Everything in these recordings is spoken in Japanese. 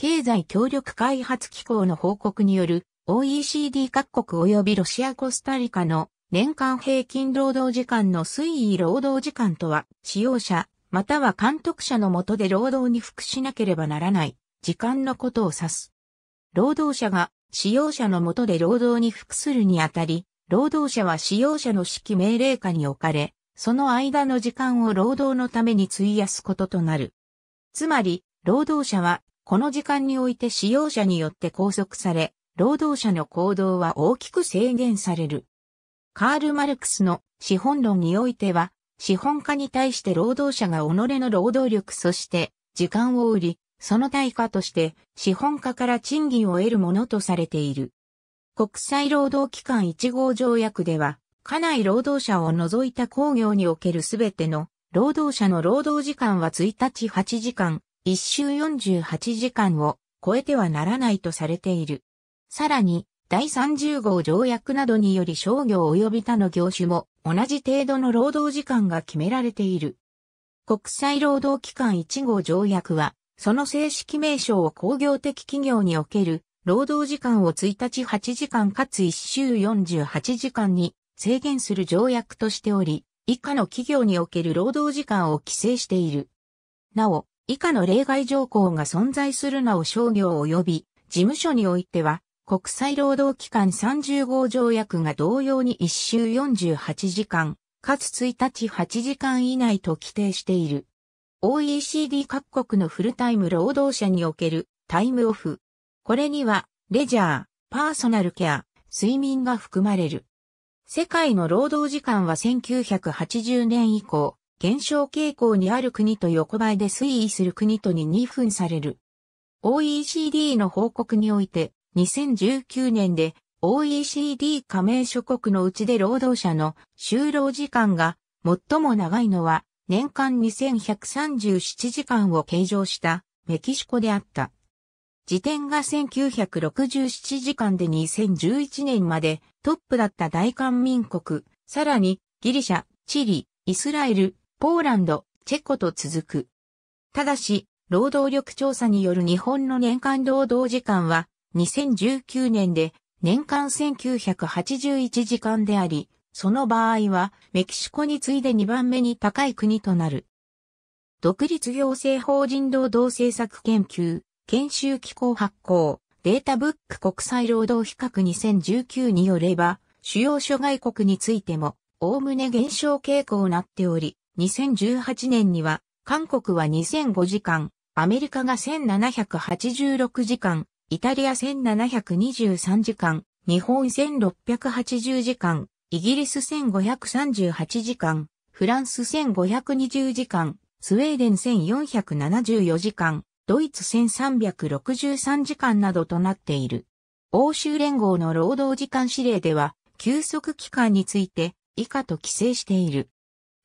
経済協力開発機構の報告による OECD 各国及びロシア・コスタリカの年間平均労働時間の推移労働時間とは使用者または監督者の下で労働に服しなければならない時間のことを指す。労働者が使用者の下で労働に服するにあたり、労働者は使用者の指揮命令下に置かれ、その間の時間を労働のために費やすこととなる。つまり、労働者はこの時間において使用者によって拘束され、労働者の行動は大きく制限される。カール・マルクスの資本論においては、資本家に対して労働者が己の労働力そして時間を売り、その対価として資本家から賃金を得るものとされている。国際労働機関1号条約では、家内労働者を除いた工業におけるすべての労働者の労働時間は1日8時間、一周48時間を超えてはならないとされている。さらに、第30号条約などにより商業及び他の業種も同じ程度の労働時間が決められている。国際労働機関1号条約は、その正式名称を工業的企業における労働時間を1日8時間かつ1週48時間に制限する条約としており、以下の企業における労働時間を規制している。なお、以下の例外条項が存在するなお商業及び事務所においては、国際労働機関30号条約が同様に1周48時間、かつ1日8時間以内と規定している。OECD 各国のフルタイム労働者におけるタイムオフ。これには、レジャー、パーソナルケア、睡眠が含まれる。世界の労働時間は1980年以降、減少傾向にある国と横ばいで推移する国とに2分される。OECD の報告において、2019年で OECD 加盟諸国のうちで労働者の就労時間が最も長いのは年間2137時間を計上したメキシコであった。時点が1967時間で2011年までトップだった大韓民国、さらにギリシャ、チリ、イスラエル、ポーランド、チェコと続く。ただし、労働力調査による日本の年間労働時間は、2019年で年間1981時間であり、その場合はメキシコに次いで2番目に高い国となる。独立行政法人労働政策研究、研修機構発行、データブック国際労働比較2019によれば、主要諸外国についても、おおむね減少傾向になっており、2018年には、韓国は2005時間、アメリカが1786時間、イタリア1723時間、日本1680時間、イギリス1538時間、フランス1520時間、スウェーデン1474時間、ドイツ1363時間などとなっている。欧州連合の労働時間指令では、休息期間について以下と規制している。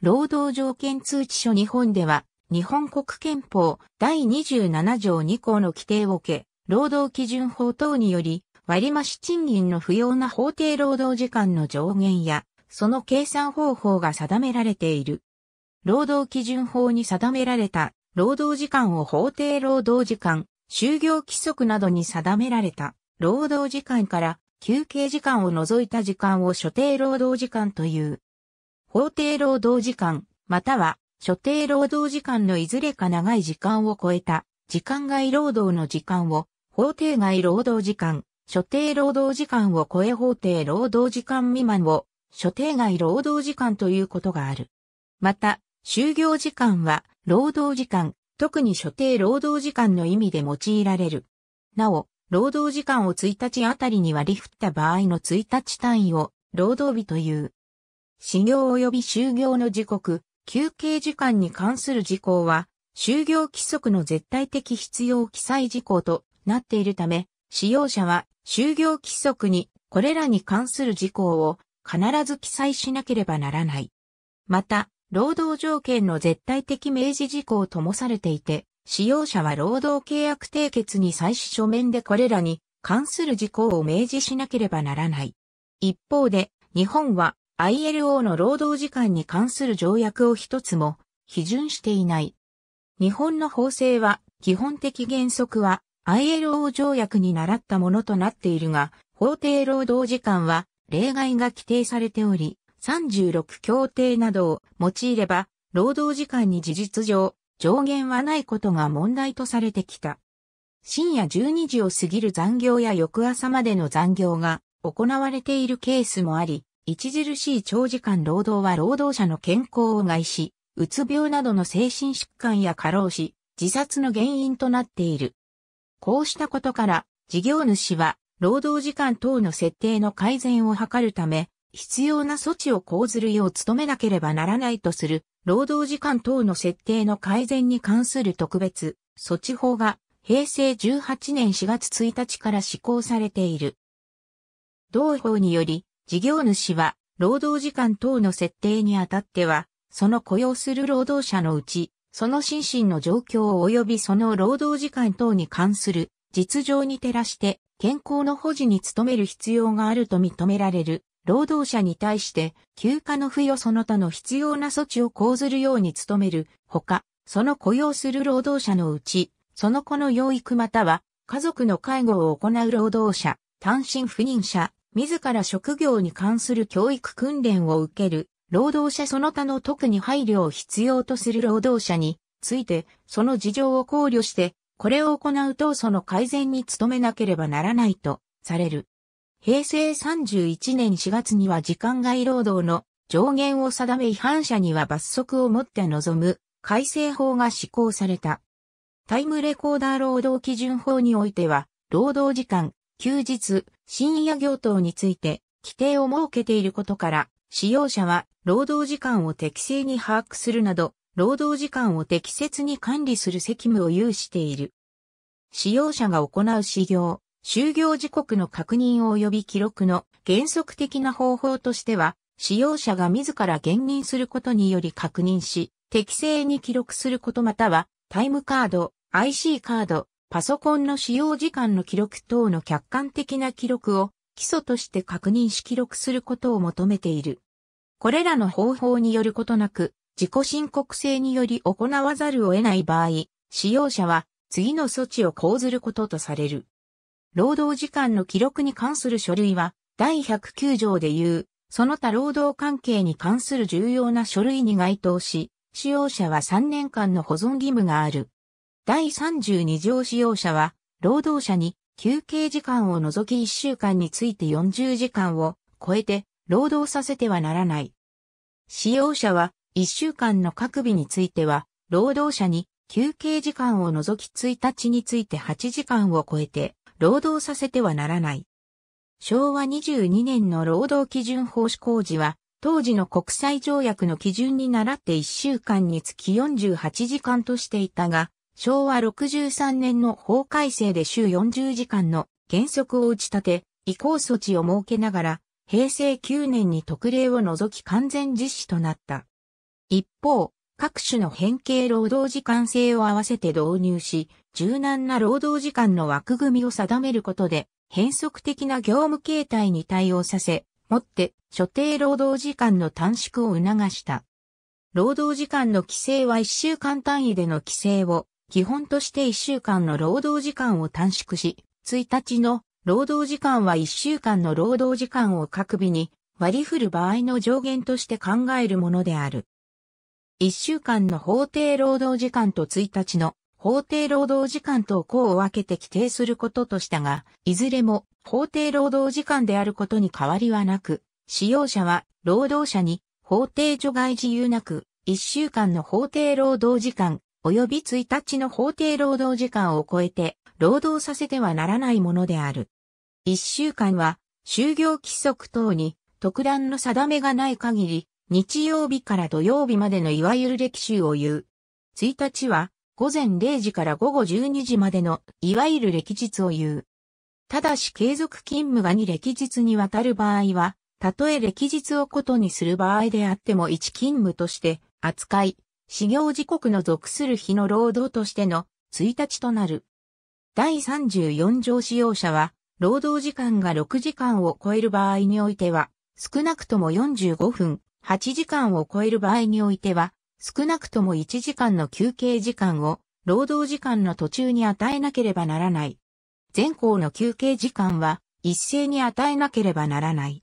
労働条件通知書日本では、日本国憲法第27条2項の規定を受け、労働基準法等により、割増賃金の不要な法定労働時間の上限や、その計算方法が定められている。労働基準法に定められた、労働時間を法定労働時間、就業規則などに定められた、労働時間から休憩時間を除いた時間を所定労働時間という。法定労働時間、または所定労働時間のいずれか長い時間を超えた時間外労働の時間を法定外労働時間、所定労働時間を超え法定労働時間未満を所定外労働時間ということがある。また、就業時間は労働時間、特に所定労働時間の意味で用いられる。なお、労働時間を1日あたりに割り振った場合の1日単位を労働日という。始業及び就業の時刻、休憩時間に関する事項は、就業規則の絶対的必要記載事項となっているため、使用者は就業規則にこれらに関する事項を必ず記載しなければならない。また、労働条件の絶対的明示事項ともされていて、使用者は労働契約締結に際し書面でこれらに関する事項を明示しなければならない。一方で、日本は ILO の労働時間に関する条約を一つも批准していない。日本の法制は基本的原則は ILO 条約に習ったものとなっているが、法定労働時間は例外が規定されており、36協定などを用いれば、労働時間に事実上、上限はないことが問題とされてきた。深夜12時を過ぎる残業や翌朝までの残業が行われているケースもあり、著しい長時間労働は労働者の健康を害し、うつ病などの精神疾患や過労死、自殺の原因となっている。こうしたことから、事業主は、労働時間等の設定の改善を図るため、必要な措置を講ずるよう努めなければならないとする、労働時間等の設定の改善に関する特別措置法が、平成18年4月1日から施行されている。同法により、事業主は、労働時間等の設定にあたっては、その雇用する労働者のうち、その心身の状況及びその労働時間等に関する実情に照らして健康の保持に努める必要があると認められる労働者に対して休暇の付与その他の必要な措置を講ずるように努めるほか、その雇用する労働者のうち、その子の養育または家族の介護を行う労働者、単身赴任者、自ら職業に関する教育訓練を受ける、労働者その他の特に配慮を必要とする労働者について、その事情を考慮して、これを行うとその改善に努めなければならないとされる。平成31年4月には時間外労働の上限を定め違反者には罰則をもって臨む改正法が施行された。タイムレコーダー労働基準法においては、労働時間、休日、深夜業等について規定を設けていることから、使用者は労働時間を適正に把握するなど、労働時間を適切に管理する責務を有している。使用者が行う使用、就業時刻の確認及び記録の原則的な方法としては、使用者が自ら減認することにより確認し、適正に記録することまたは、タイムカード、IC カード、パソコンの使用時間の記録等の客観的な記録を基礎として確認し記録することを求めている。これらの方法によることなく、自己申告制により行わざるを得ない場合、使用者は次の措置を講ずることとされる。労働時間の記録に関する書類は、第109条で言う、その他労働関係に関する重要な書類に該当し、使用者は3年間の保存義務がある。第32条使用者は、労働者に休憩時間を除き1週間について40時間を超えて労働させてはならない。使用者は1週間の各日については、労働者に休憩時間を除き1日について8時間を超えて労働させてはならない。昭和22年の労働基準法施行時は、当時の国際条約の基準に倣って1週間につき48時間としていたが、昭和63年の法改正で週40時間の原則を打ち立て、移行措置を設けながら、平成9年に特例を除き完全実施となった。一方、各種の変形労働時間制を合わせて導入し、柔軟な労働時間の枠組みを定めることで、変則的な業務形態に対応させ、もって所定労働時間の短縮を促した。労働時間の規制は1週間単位での規制を、基本として1週間の労働時間を短縮し、1日の労働時間は1週間の労働時間を各日に割り振る場合の上限として考えるものである。1週間の法定労働時間と1日の法定労働時間とを項を分けて規定することとしたが、いずれも法定労働時間であることに変わりはなく、使用者は労働者に法定除外自由なく1週間の法定労働時間及び1日の法定労働時間を超えて労働させてはならないものである。1週間は、就業規則等に特段の定めがない限り、日曜日から土曜日までのいわゆる歴週を言う。1日は、午前0時から午後12時までのいわゆる歴日を言う。ただし継続勤務が2歴日にわたる場合は、たとえ歴日をことにする場合であっても1勤務として扱い、始業時刻の属する日の労働としての1日となる。第34条使用者は、労働時間が6時間を超える場合においては、少なくとも45分、8時間を超える場合においては、少なくとも1時間の休憩時間を、労働時間の途中に与えなければならない。全校の休憩時間は、一斉に与えなければならない。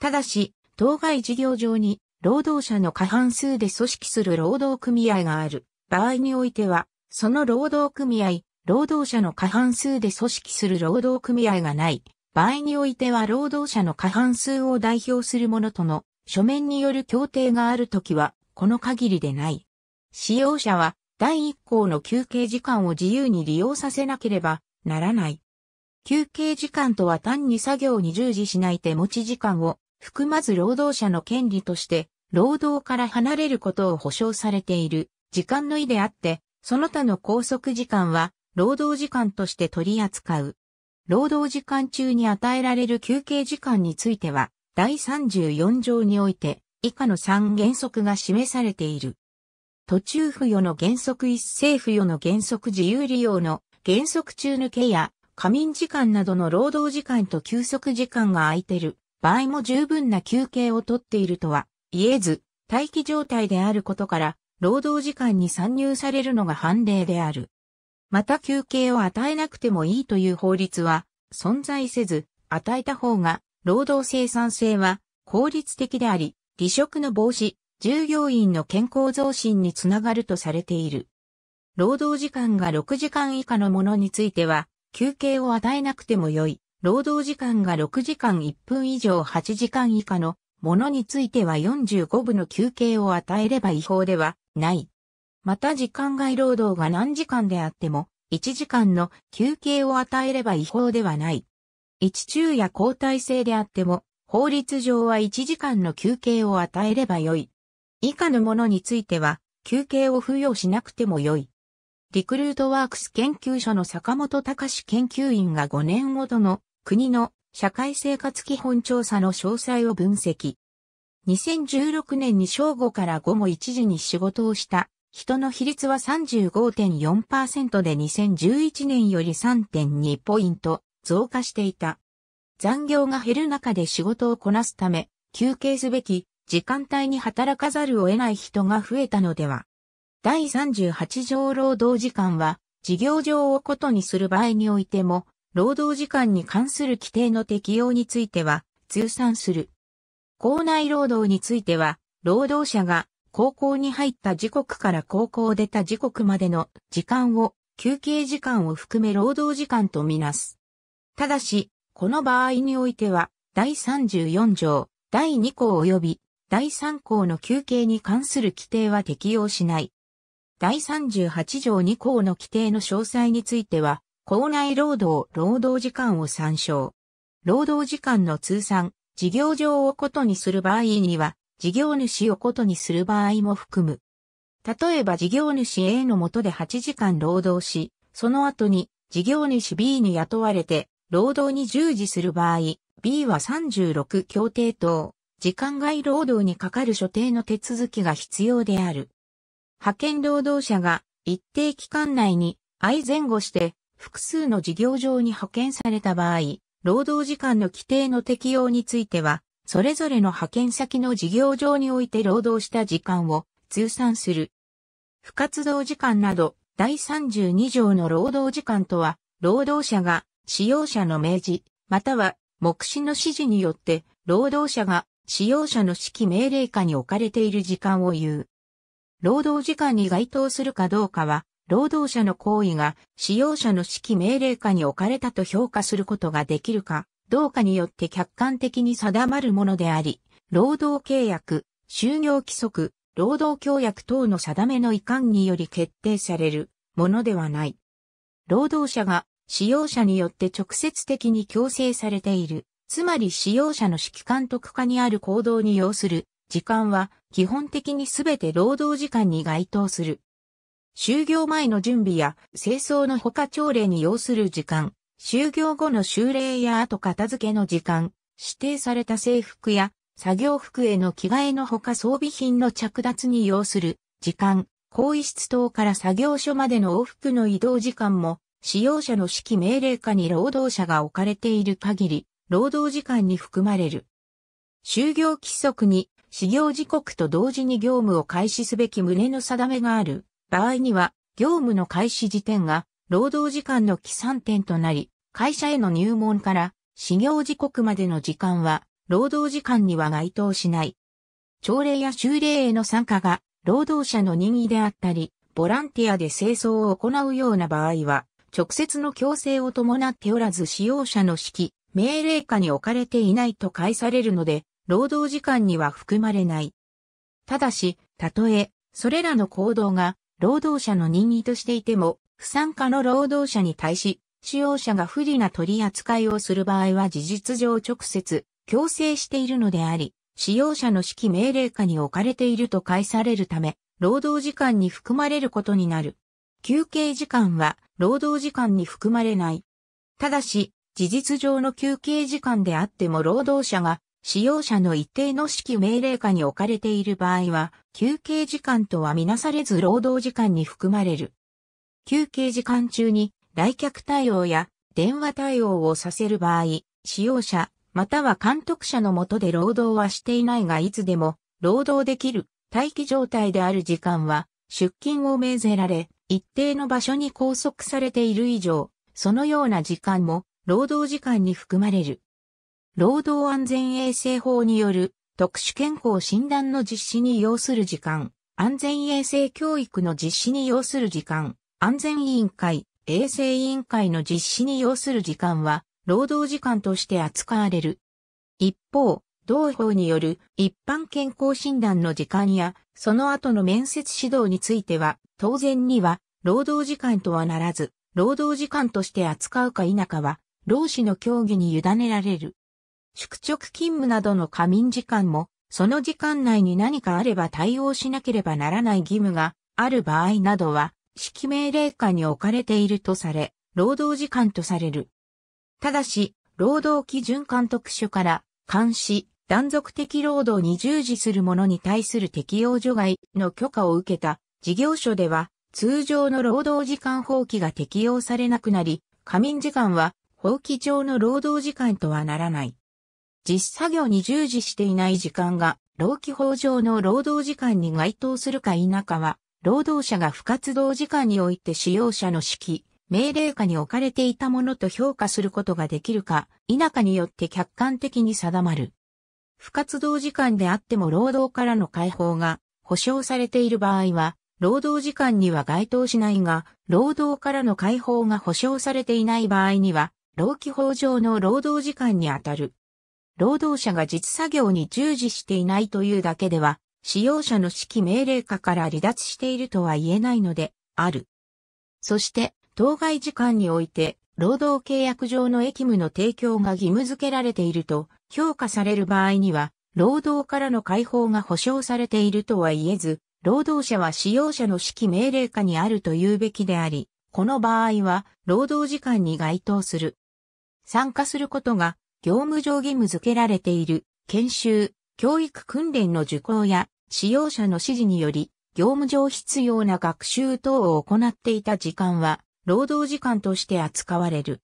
ただし、当該事業上に労働者の過半数で組織する労働組合がある場合においては、その労働組合、労働者の過半数で組織する労働組合がない場合においては労働者の過半数を代表するものとの書面による協定があるときは、この限りでない。使用者は第一項の休憩時間を自由に利用させなければならない。休憩時間とは単に作業に従事しない手持ち時間を含まず労働者の権利として、労働から離れることを保障されている時間の意であって、その他の拘束時間は労働時間として取り扱う。労働時間中に与えられる休憩時間については、第34条において以下の3原則が示されている。途中付与の原則一斉付与の原則自由利用の原則中抜けや仮眠時間などの労働時間と休息時間が空いてる場合も十分な休憩をとっているとは言えず、待機状態であることから、労働時間に参入されるのが判例である。また休憩を与えなくてもいいという法律は存在せず、与えた方が労働生産性は効率的であり、離職の防止、従業員の健康増進につながるとされている。労働時間が6時間以下のものについては、休憩を与えなくてもよい。労働時間が6時間1分以上8時間以下のものについては45部の休憩を与えれば違法ではない。また時間外労働が何時間であっても、1時間の休憩を与えれば違法ではない。一昼夜交代制であっても、法律上は1時間の休憩を与えればよい。以下のものについては、休憩を付与しなくてもよい。リクルートワークス研究所の坂本隆史研究員が5年ごとの国の社会生活基本調査の詳細を分析。2016年に正午から午後1時に仕事をした人の比率は35.4%で2011年より3.2ポイント増加していた。残業が減る中で仕事をこなすため休憩すべき時間帯に働かざるを得ない人が増えたのでは。第38条労働時間は事業上をことにする場合においても労働時間に関する規定の適用については、通算する。校内労働については、労働者が高校に入った時刻から高校を出た時刻までの時間を、休憩時間を含め労働時間とみなす。ただし、この場合においては、第34条、第2項及び第3項の休憩に関する規定は適用しない。第38条2項の規定の詳細については、校内労働、労働時間を参照。労働時間の通算、事業上をことにする場合には、事業主をことにする場合も含む。例えば事業主 A の下で8時間労働し、その後に事業主 B に雇われて、労働に従事する場合、B は36協定等、時間外労働にかかる所定の手続きが必要である。派遣労働者が一定期間内に相前後して複数の事業場に派遣された場合、労働時間の規定の適用については、それぞれの派遣先の事業場において労働した時間を通算する。不活動時間など第32条の労働時間とは、労働者が使用者の明示、または目視の指示によって、労働者が使用者の指揮命令下に置かれている時間を言う。労働時間に該当するかどうかは、労働者の行為が使用者の指揮命令下に置かれたと評価することができるかどうかによって客観的に定まるものであり、労働契約、就業規則、労働協約等の定めの遺憾により決定されるものではない。労働者が使用者によって直接的に強制されている、つまり使用者の指揮監督下にある行動に要する時間は基本的に全て労働時間に該当する。就業前の準備や清掃の他朝礼に要する時間、就業後の修礼や後片付けの時間、指定された制服や作業服への着替えのほか装備品の着脱に要する時間、更衣室等から作業所までの往復の移動時間も、使用者の指揮命令下に労働者が置かれている限り、労働時間に含まれる。就業規則に、始業時刻と同時に業務を開始すべき旨の定めがある。場合には、業務の開始時点が、労働時間の起算点となり、会社への入門から、始業時刻までの時間は、労働時間には該当しない。朝礼や修礼への参加が、労働者の任意であったり、ボランティアで清掃を行うような場合は、直接の強制を伴っておらず使用者の指揮、命令下に置かれていないと返されるので、労働時間には含まれない。ただし、たとえ、それらの行動が労働者の任意としていても、不参加の労働者に対し、使用者が不利な取り扱いをする場合は事実上直接、強制しているのであり、使用者の指揮命令下に置かれていると返されるため、労働時間に含まれることになる。休憩時間は労働時間に含まれない。ただし、事実上の休憩時間であっても労働者が使用者の一定の指揮命令下に置かれている場合は、休憩時間とはみなされず労働時間に含まれる。休憩時間中に来客対応や電話対応をさせる場合、使用者、または監督者のもとで労働はしていないがいつでも労働できる待機状態である時間は出勤を命ぜられ一定の場所に拘束されている以上そのような時間も労働時間に含まれる。労働安全衛生法による特殊健康診断の実施に要する時間、安全衛生教育の実施に要する時間、安全委員会、衛生委員会の実施に要する時間は、労働時間として扱われる。一方、同法による一般健康診断の時間や、その後の面接指導については、当然には、労働時間とはならず、労働時間として扱うか否かは、労使の協議に委ねられる。宿直勤務などの仮眠時間も、その時間内に何かあれば対応しなければならない義務がある場合などは、指揮命令下に置かれているとされ、労働時間とされる。ただし、労働基準監督署から、監視、断続的労働に従事する者に対する適用除外の許可を受けた事業所では、通常の労働時間放棄が適用されなくなり、仮眠時間は放棄上の労働時間とはならない。実作業に従事していない時間が、労基法上の労働時間に該当するか否かは、労働者が不活動時間において使用者の指揮、命令下に置かれていたものと評価することができるか、否かによって客観的に定まる。不活動時間であっても労働からの解放が保障されている場合は、労働時間には該当しないが、労働からの解放が保障されていない場合には、労基法上の労働時間にあたる労働者が実作業に従事していないというだけでは、使用者の指揮命令下から離脱しているとは言えないので、ある。そして、当該時間において、労働契約上の役務の提供が義務付けられていると評価される場合には、労働からの解放が保障されているとは言えず、労働者は使用者の指揮命令下にあると言うべきであり、この場合は、労働時間に該当する。参加することが業務上義務付けられている研修、教育訓練の受講や使用者の指示により業務上必要な学習等を行っていた時間は労働時間として扱われる。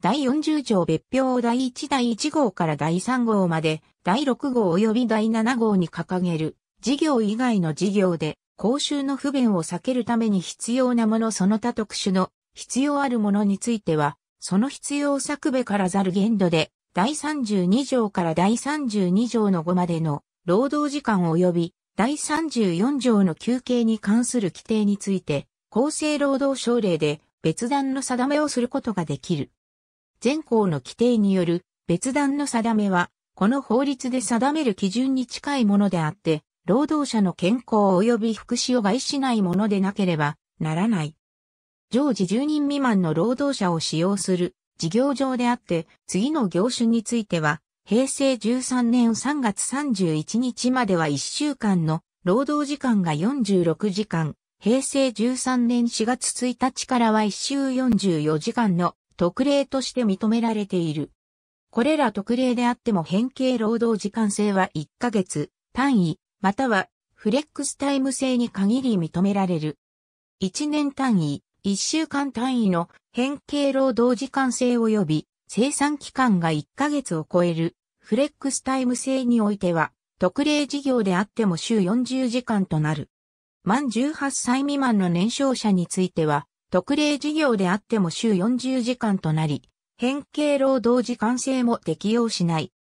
第40条別表を第1第1号から第3号まで第6号及び第7号に掲げる事業以外の事業で公衆の不便を避けるために必要なものその他特殊の必要あるものについてはその必要さくべからざる限度で、第32条から第32条の5までの労働時間及び第34条の休憩に関する規定について、厚生労働省令で別段の定めをすることができる。全項の規定による別段の定めは、この法律で定める基準に近いものであって、労働者の健康及び福祉を害しないものでなければならない。常時10人未満の労働者を使用する事業上であって、次の業種については、平成13年3月31日までは1週間の労働時間が46時間、平成13年4月1日からは1週44時間の特例として認められている。これら特例であっても変形労働時間制は1ヶ月、単位、またはフレックスタイム制に限り認められる。1年単位、1週間単位の変形労働時間制及び生産期間が1ヶ月を超えるフレックスタイム制においては特例事業であっても週40時間となる。満18歳未満の年少者については特例事業であっても週40時間となり、変形労働時間制も適用しない。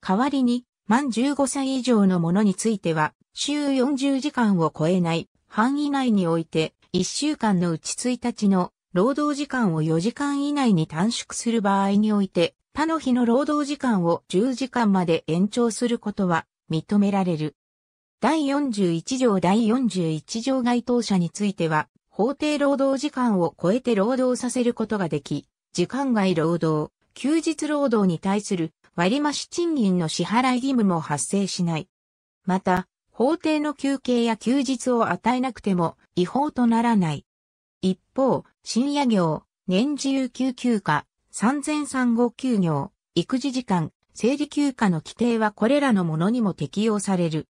代わりに、満15歳以上のものについては、週40時間を超えない範囲内において、1週間のうち1日の労働時間を4時間以内に短縮する場合において、他の日の労働時間を10時間まで延長することは認められる。第41条第41条該当者については、法定労働時間を超えて労働させることができ、時間外労働、休日労働に対する割増賃金の支払い義務も発生しない。また、法定の休憩や休日を与えなくても違法とならない。一方、深夜業、年次有給休暇、産前産後休業、育児時間、生理休暇の規定はこれらのものにも適用される。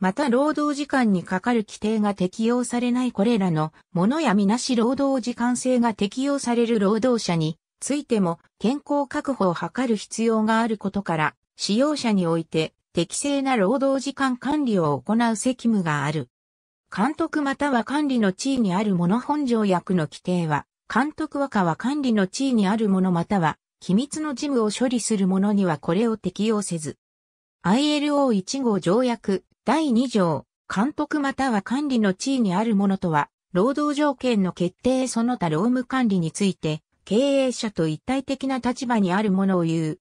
また労働時間にかかる規定が適用されないこれらのものやみなし労働時間制が適用される労働者についても健康確保を図る必要があることから使用者において適正な労働時間管理を行う責務がある。監督または管理の地位にあるもの本条約の規定は、監督若は管理の地位にあるものまたは、機密の事務を処理する者にはこれを適用せず。ILO1 号条約第2条、監督または管理の地位にあるものとは、労働条件の決定その他労務管理について、経営者と一体的な立場にあるものを言う。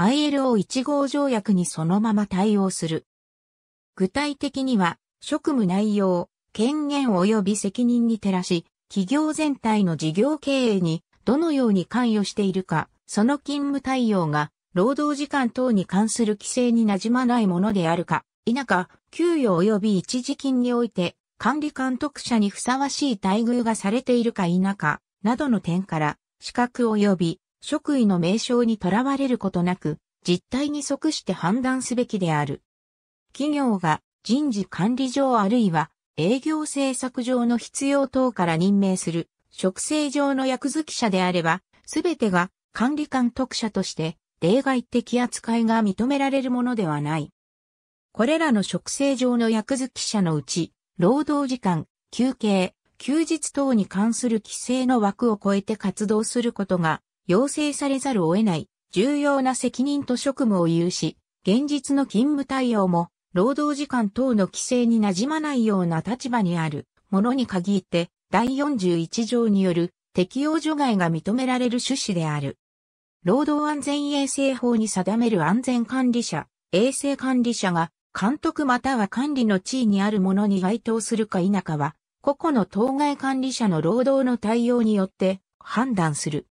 ILO1 号条約にそのまま対応する。具体的には、職務内容、権限及び責任に照らし、企業全体の事業経営にどのように関与しているか、その勤務対応が労働時間等に関する規制になじまないものであるか、否か、給与及び一時金において管理監督者にふさわしい待遇がされているか否か、などの点から、資格及び職位の名称にとらわれることなく、実態に即して判断すべきである。企業が人事管理上あるいは営業政策上の必要等から任命する職制上の役付き者であれば、すべてが管理官特者として例外的扱いが認められるものではない。これらの職制上の役付き者のうち、労働時間、休憩、休日等に関する規制の枠を超えて活動することが要請されざるを得ない重要な責任と職務を有し、現実の勤務対応も労働時間等の規制になじまないような立場にあるものに限って第41条による適用除外が認められる趣旨である。労働安全衛生法に定める安全管理者、衛生管理者が監督または管理の地位にあるものに該当するか否かは、個々の当該管理者の労働の対応によって判断する。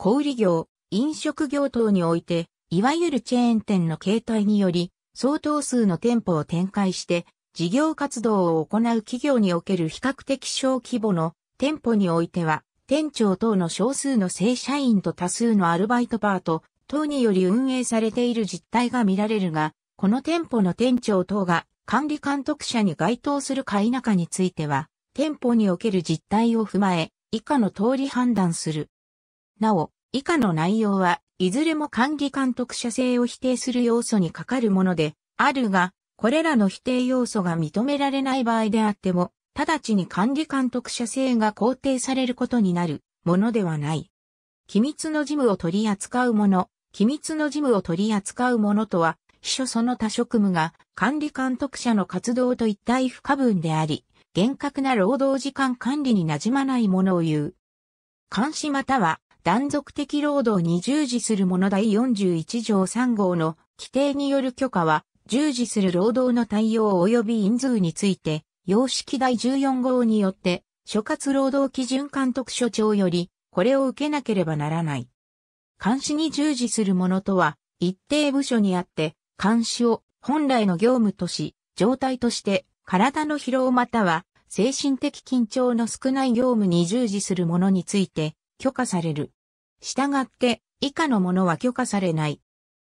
小売業、飲食業等において、いわゆるチェーン店の形態により、相当数の店舗を展開して、事業活動を行う企業における比較的小規模の店舗においては、店長等の少数の正社員と多数のアルバイトパート等により運営されている実態が見られるが、この店舗の店長等が管理監督者に該当するか否かについては、店舗における実態を踏まえ、以下の通り判断する。なお、以下の内容は、いずれも管理監督者性を否定する要素にかかるもので、あるが、これらの否定要素が認められない場合であっても、直ちに管理監督者性が肯定されることになるものではない。機密の事務を取り扱うもの、機密の事務を取り扱うものとは、秘書その他職務が管理監督者の活動と一体不可分であり、厳格な労働時間管理になじまないものを言う。監視または断続的労働に従事する者第41条3号の規定による許可は、従事する労働の対応及び人数について、様式第14号によって、諸葛労働基準監督署長より、これを受けなければならない。監視に従事する者とは、一定部署にあって、監視を本来の業務とし、状態として、体の疲労または、精神的緊張の少ない業務に従事する者について、許可される。したがって、以下のものは許可されない。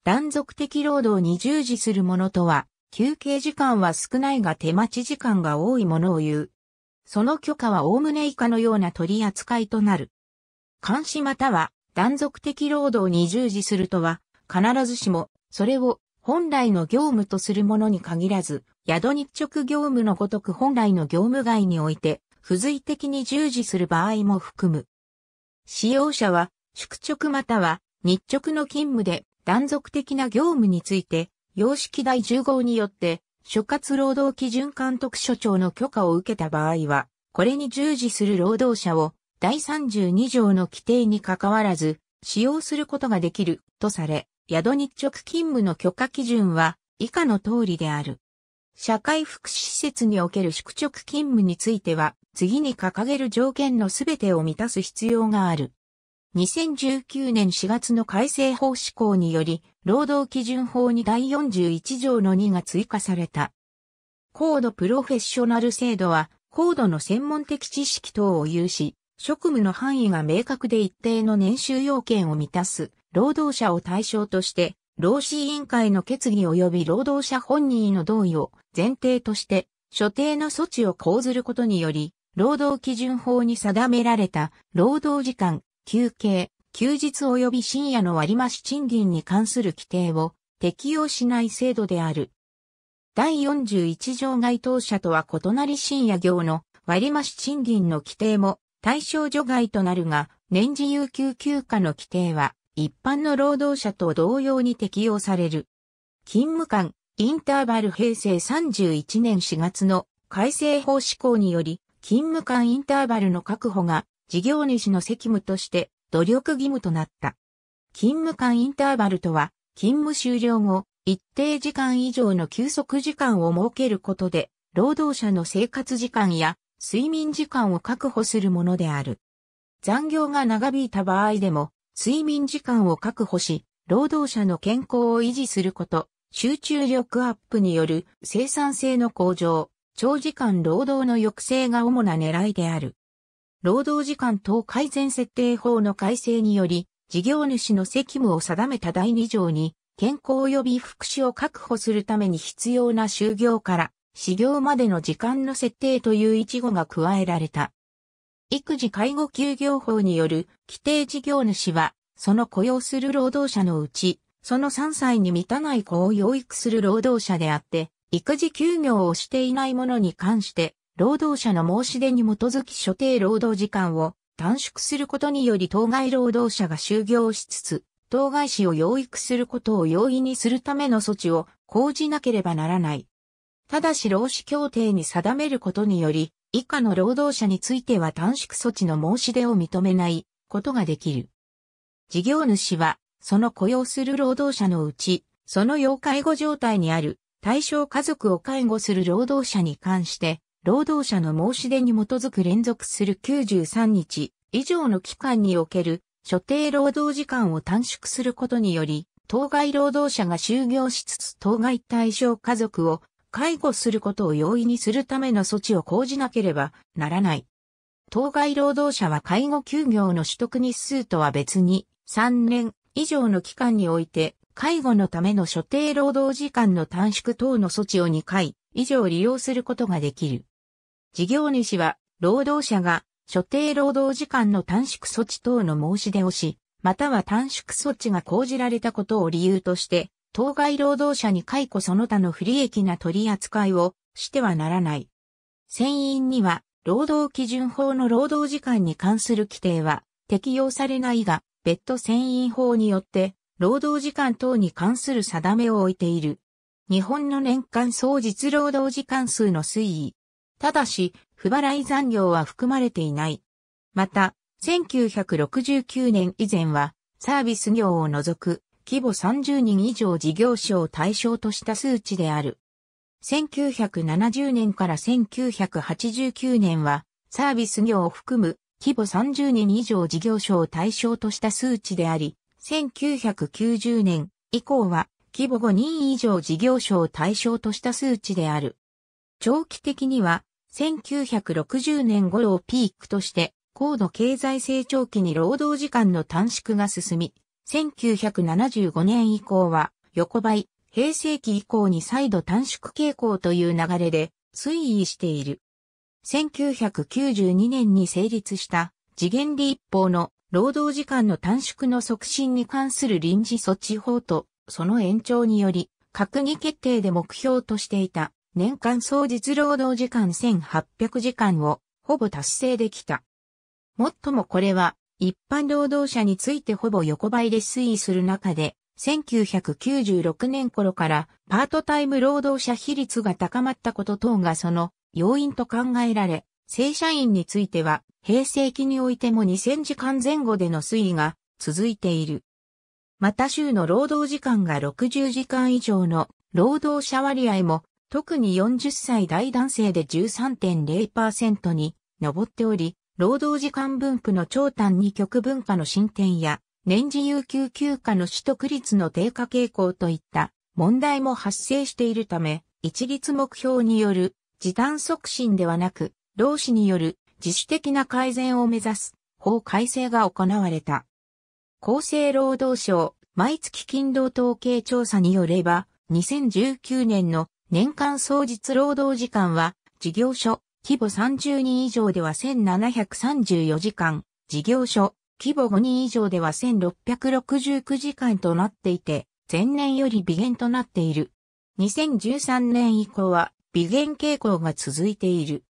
断続的労働に従事するものとは、休憩時間は少ないが手待ち時間が多いものを言う。その許可はおおむね以下のような取り扱いとなる。監視または断続的労働に従事するとは、必ずしも、それを本来の業務とするものに限らず、宿日直業務のごとく本来の業務外において、付随的に従事する場合も含む。使用者は、宿直または日直の勤務で断続的な業務について、様式第10号によって、所轄労働基準監督署長の許可を受けた場合は、これに従事する労働者を、第32条の規定に関わらず、使用することができる、とされ、宿日直勤務の許可基準は、以下の通りである。社会福祉施設における宿直勤務については、次に掲げる条件のすべてを満たす必要がある。2019年4月の改正法施行により、労働基準法に第41条の2が追加された。高度プロフェッショナル制度は、高度の専門的知識等を有し、職務の範囲が明確で一定の年収要件を満たす、労働者を対象として、労使委員会の決議及び労働者本人の同意を前提として、所定の措置を講ずることにより、労働基準法に定められた労働時間、休憩、休日及び深夜の割増賃金に関する規定を適用しない制度である。第41条該当者とは異なり深夜業の割増賃金の規定も対象除外となるが、年次有給休暇の規定は一般の労働者と同様に適用される。勤務間、インターバル平成31年4月の改正法施行により、勤務間インターバルの確保が事業主の責務として努力義務となった。勤務間インターバルとは、勤務終了後、一定時間以上の休息時間を設けることで、労働者の生活時間や睡眠時間を確保するものである。残業が長引いた場合でも、睡眠時間を確保し、労働者の健康を維持すること、集中力アップによる生産性の向上、長時間労働の抑制が主な狙いである。労働時間等改善設定法の改正により、事業主の責務を定めた第2条に、健康及び福祉を確保するために必要な就業から、始業までの時間の設定という一語が加えられた。育児介護休業法による規定事業主は、その雇用する労働者のうち、その3歳に満たない子を養育する労働者であって、育児休業をしていない者に関して、労働者の申し出に基づき所定労働時間を短縮することにより当該労働者が就業しつつ、当該子を養育することを容易にするための措置を講じなければならない。ただし労使協定に定めることにより、以下の労働者については短縮措置の申し出を認めないことができる。事業主は、その雇用する労働者のうち、その要介護状態にある対象家族を介護する労働者に関して、労働者の申し出に基づく連続する93日以上の期間における所定労働時間を短縮することにより、当該労働者が就業しつつ当該対象家族を介護することを容易にするための措置を講じなければならない。当該労働者は介護休業の取得日数とは別に3年以上の期間において介護のための所定労働時間の短縮等の措置を2回以上利用することができる。事業主は労働者が所定労働時間の短縮措置等の申し出をし、または短縮措置が講じられたことを理由として当該労働者に解雇その他の不利益な取り扱いをしてはならない。船員には、労働基準法の労働時間に関する規定は適用されないが、別途船員法によって、労働時間等に関する定めを置いている。日本の年間総実労働時間数の推移。ただし、不払い残業は含まれていない。また、1969年以前は、サービス業を除く規模30人以上事業所を対象とした数値である。1970年から1989年は、サービス業を含む規模30人以上事業所を対象とした数値であり、1990年以降は規模5人以上事業所を対象とした数値である。長期的には1960年頃をピークとして高度経済成長期に労働時間の短縮が進み、1975年以降は横ばい、平成期以降に再度短縮傾向という流れで推移している。1992年に成立した次元一法の労働時間の短縮の促進に関する臨時措置法とその延長により閣議決定で目標としていた年間総実労働時間1800時間をほぼ達成できた。もっともこれは一般労働者についてほぼ横ばいで推移する中で、1996年頃からパートタイム労働者比率が高まったこと等がその要因と考えられ、正社員については平成期においても2000時間前後での推移が続いている。また週の労働時間が60時間以上の労働者割合も特に40歳大男性で13.0%に上っており、労働時間分布の長短二極分化の進展や、年次有給休暇の取得率の低下傾向といった問題も発生しているため、一律目標による時短促進ではなく、労使による自主的な改善を目指す法改正が行われた。厚生労働省毎月勤労統計調査によれば、2019年の年間総実労働時間は、事業所、規模30人以上では1734時間、事業所、規模5人以上では1669時間となっていて、前年より微減となっている。2013年以降は微減傾向が続いている。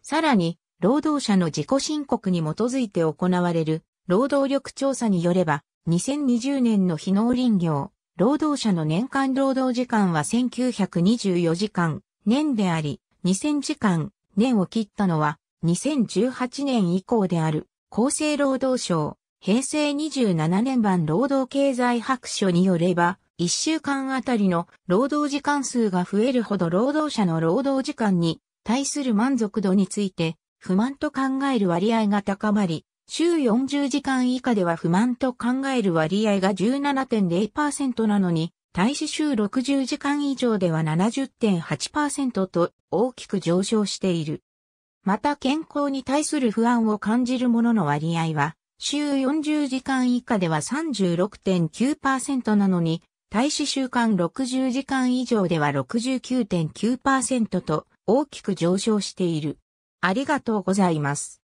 さらに、労働者の自己申告に基づいて行われる労働力調査によれば、2020年の非農林業、労働者の年間労働時間は1924時間、年であり、2000時間、年を切ったのは、2018年以降である、厚生労働省、平成27年版労働経済白書によれば、1週間あたりの労働時間数が増えるほど労働者の労働時間に対する満足度について、不満と考える割合が高まり、週40時間以下では不満と考える割合が17.0%なのに、対し週60時間以上では70.8%と大きく上昇している。また健康に対する不安を感じる者の割合は、週40時間以下では36.9%なのに、対使週間60時間以上では69.9%と大きく上昇している。ありがとうございます。